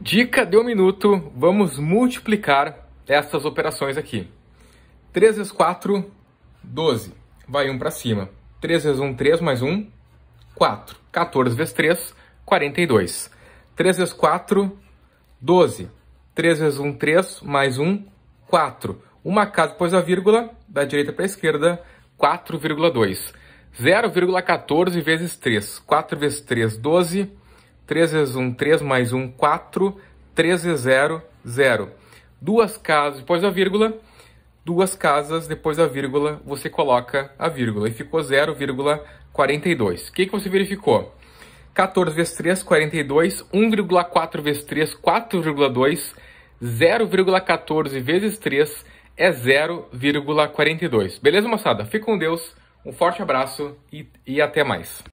Dica de um minuto, vamos multiplicar essas operações aqui. 3 vezes 4, 12. Vai 1 para cima. 3 vezes 1, 3, mais 1, 4. 14 vezes 3, 42. 3 vezes 4, 12. 3 vezes 1, 3, mais 1, 4. Uma casa depois da vírgula, da direita para a esquerda, 4,2. 0,14 vezes 3. 4 vezes 3, 12. 3 vezes 1, 3 mais 1, 4, 3 vezes 0, 0. Duas casas depois da vírgula, duas casas depois da vírgula, você coloca a vírgula e ficou 0,42. O que, que você verificou? 14 vezes 3, 42, 1,4 vezes 3, 4,2, 0,14 vezes 3 é 0,42. Beleza, moçada? Fica com Deus, um forte abraço e, e até mais.